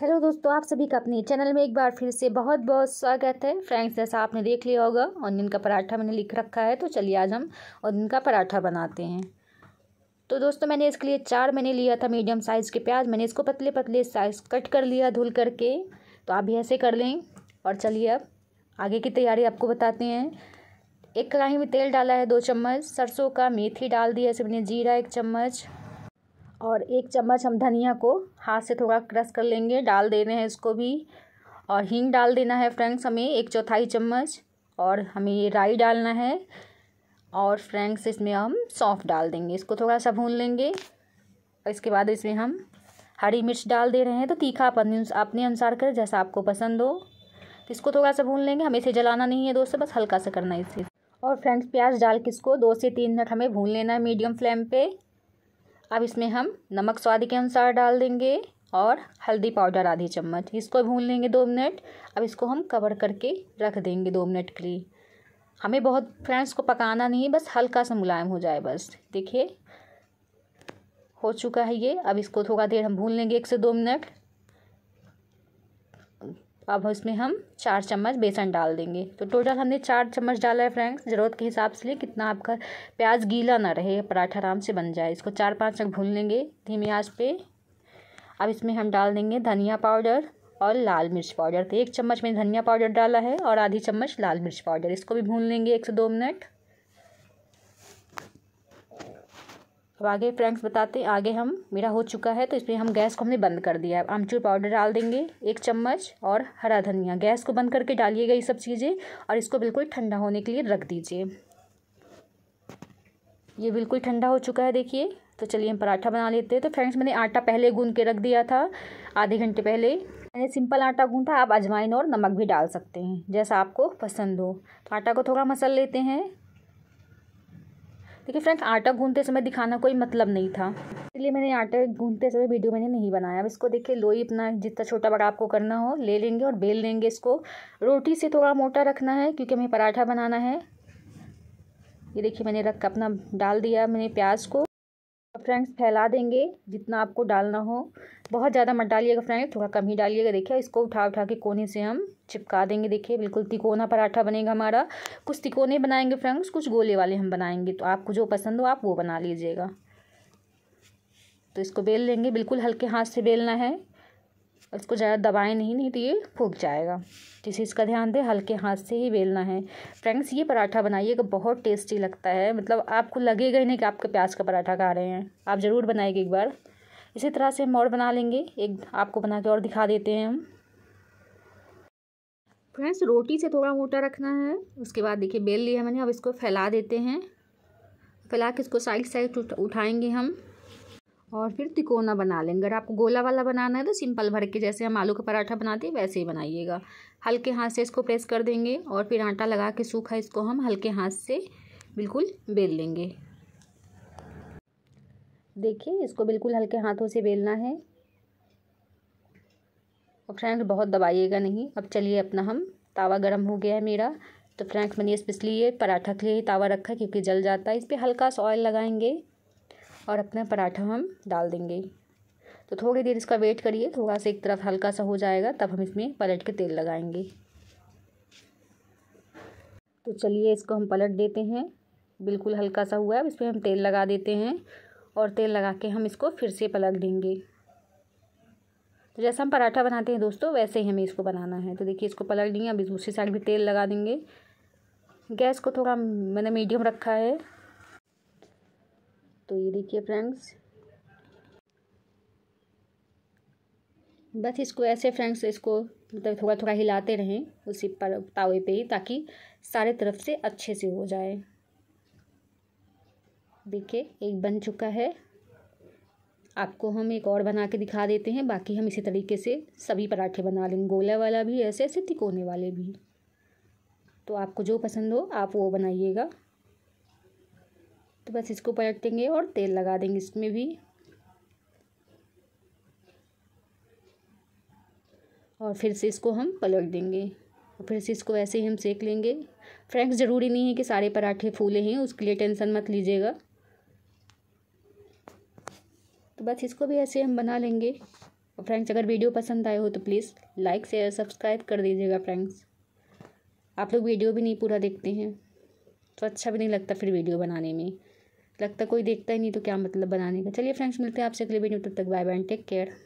hello दोस्तों आप सभी का अपने चैनल में एक बार फिर से बहुत बहुत स्वागत है फ्रेंड्स जैसा आपने देख लिया होगा ऑनियन का पराठा मैंने लिख रखा है तो चलिए आज हम ऑनियन का पराठा बनाते हैं तो दोस्तों मैंने इसके लिए चार मैंने लिया था मीडियम साइज़ के प्याज मैंने इसको पतले पतले साइज कट कर लिया धुल करके तो आप भी ऐसे कर लें और चलिए अब आगे की तैयारी आपको बताते हैं एक कढ़ाई में तेल डाला है दो चम्मच सरसों का मेथी डाल दिया इसमें जीरा एक चम्मच और एक चम्मच हम धनिया को हाथ से थोड़ा क्रश कर लेंगे डाल देने हैं इसको भी और हींग डाल देना है फ्रेंड्स हमें एक चौथाई चम्मच और हमें ये राई डालना है और फ्रेंड्स इसमें हम सौंफ डाल देंगे इसको थोड़ा सा भून लेंगे और इसके बाद इसमें हम हरी मिर्च डाल दे रहे हैं तो तीखा अपन अपने अनुसार कर जैसा आपको पसंद हो तो इसको थोड़ा सा भून लेंगे हमें इसे जलाना नहीं है दोस्तों बस हल्का सा करना है इसे और फ्रेंड्स प्याज डाल के इसको दो से तीन मिनट हमें भून लेना है मीडियम फ्लेम पे अब इसमें हम नमक स्वाद के अनुसार डाल देंगे और हल्दी पाउडर आधी चम्मच इसको भून लेंगे दो मिनट अब इसको हम कवर करके रख देंगे दो मिनट के लिए हमें बहुत फ्रेंड्स को पकाना नहीं बस हल्का सा मुलायम हो जाए बस देखिए हो चुका है ये अब इसको थोड़ा देर हम भून लेंगे एक से दो मिनट अब उसमें हम चार चम्मच बेसन डाल देंगे तो टोटल हमने चार चम्मच डाला है फ्रेंड्स ज़रूरत के हिसाब से लिए कितना आपका प्याज गीला ना रहे पराठा आराम से बन जाए इसको चार पाँच तक भून लेंगे धीमी आँच पे अब इसमें हम डाल देंगे धनिया पाउडर और लाल मिर्च पाउडर तो एक चम्मच मैंने धनिया पाउडर डाला है और आधी चम्मच लाल मिर्च पाउडर इसको भी भून लेंगे एक से दो मिनट अब आगे फ्रेंड्स बताते हैं आगे हम मेरा हो चुका है तो इसमें हम गैस को हमने बंद कर दिया है आमचूर पाउडर डाल देंगे एक चम्मच और हरा धनिया गैस को बंद करके डालिएगा ये सब चीज़ें और इसको बिल्कुल ठंडा होने के लिए रख दीजिए ये बिल्कुल ठंडा हो चुका है देखिए तो चलिए हम पराठा बना लेते हैं तो फ्रेंड्स मैंने आटा पहले गूंद के रख दिया था आधे घंटे पहले मैंने सिंपल आटा था आप अजवाइन और नमक भी डाल सकते हैं जैसा आपको पसंद हो तो आटा को थोड़ा मसल लेते हैं देखिए फ्रेंड्स आटा गूंधते समय दिखाना कोई मतलब नहीं था इसलिए मैंने आटा गूंधते समय वीडियो मैंने नहीं बनाया अब इसको देखिए लोई अपना जितना छोटा बड़ा आपको करना हो ले लेंगे और बेल लेंगे इसको रोटी से थोड़ा मोटा रखना है क्योंकि हमें पराठा बनाना है ये देखिए मैंने रख अपना डाल दिया मैंने प्याज को फ्रेंड्स फैला देंगे जितना आपको डालना हो बहुत ज़्यादा मत डालिएगा फ्रेंड्स थोड़ा कम ही डालिएगा देखिए इसको उठा उठा के कोने से हम चिपका देंगे देखिए बिल्कुल तिकोना पराठा बनेगा हमारा कुछ तिकोने बनाएंगे फ्रेंड्स कुछ गोले वाले हम बनाएंगे तो आपको जो पसंद हो आप वो बना लीजिएगा तो इसको बेल लेंगे बिल्कुल हल्के हाथ से बेलना है उसको ज़्यादा दबाएं नहीं नहीं तो ये फूक जाएगा इस इसका ध्यान दें हल्के हाथ से ही बेलना है फ्रेंड्स ये पराठा बनाइएगा बहुत टेस्टी लगता है मतलब आपको लगेगा ही नहीं कि आपके प्याज का पराठा खा रहे हैं आप ज़रूर बनाएंगे एक बार इसी तरह से हम और बना लेंगे एक आपको बना के और दिखा देते हैं हम फ्रेंड्स रोटी से थोड़ा मोटा रखना है उसके बाद देखिए बेल लिया मैंने अब इसको फैला देते हैं फैला के इसको साइड साइड उठाएँगे हम और फिर तिकोना बना लेंगे अगर आपको गोला वाला बनाना है तो सिंपल भर के जैसे हम आलू का पराठा बनाते हैं वैसे ही बनाइएगा हल्के हाथ से इसको प्रेस कर देंगे और फिर आटा लगा के सूखा इसको हम हल्के हाथ से बिल्कुल बेल लेंगे देखिए इसको बिल्कुल हल्के हाथों से बेलना है और फ्रेंड बहुत दबाइएगा नहीं अब चलिए अपना हम तावा गर्म हो गया है मेरा तो फ्रेंड्स मैंने स्पेशली ये पराठा के लिए ही तावा रखा क्योंकि जल जाता है इस पर हल्का सा ऑयल लगाएंगे और अपना पराठा हम डाल देंगे तो थोड़ी देर इसका वेट करिए थोड़ा सा एक तरफ हल्का सा हो जाएगा तब हम इसमें पलट के तेल लगाएंगे तो चलिए इसको हम पलट देते हैं बिल्कुल हल्का सा हुआ है इसमें हम तेल लगा देते हैं और तेल लगा के हम इसको फिर से पलट देंगे तो जैसा हम पराठा बनाते हैं दोस्तों वैसे ही हमें इसको बनाना है तो देखिए इसको पलट देंगे अब दूसरी साइड भी तेल लगा देंगे गैस को थोड़ा मैंने मीडियम रखा है तो ये देखिए फ्रेंड्स बस इसको ऐसे फ्रेंड्स इसको मतलब थोड़ा थोड़ा हिलाते रहें उसी पर तावे पे ही ताकि सारे तरफ से अच्छे से हो जाए देखिए एक बन चुका है आपको हम एक और बना के दिखा देते हैं बाकी हम इसी तरीके से सभी पराठे बना लेंगे गोला वाला भी ऐसे ऐसे तिकोने वाले भी तो आपको जो पसंद हो आप वो बनाइएगा तो बस इसको पलट देंगे और तेल लगा देंगे इसमें भी और फिर से इसको हम पलट देंगे और फिर से इसको ऐसे ही हम सेक लेंगे फ्रेंड्स ज़रूरी नहीं है कि सारे पराठे फूले हैं उसके लिए टेंशन मत लीजिएगा तो बस इसको भी ऐसे हम बना लेंगे और फ्रेंड्स अगर वीडियो पसंद आए हो तो प्लीज़ लाइक शेयर सब्सक्राइब कर दीजिएगा फ्रेंड्स आप लोग वीडियो भी नहीं पूरा देखते हैं तो अच्छा भी नहीं लगता फिर वीडियो बनाने में लगता कोई देखता ही नहीं तो क्या मतलब बनाने का चलिए फ्रेंड्स मिलते हैं आपसे अगले वीडियो तब तक बाय बाय टेक केयर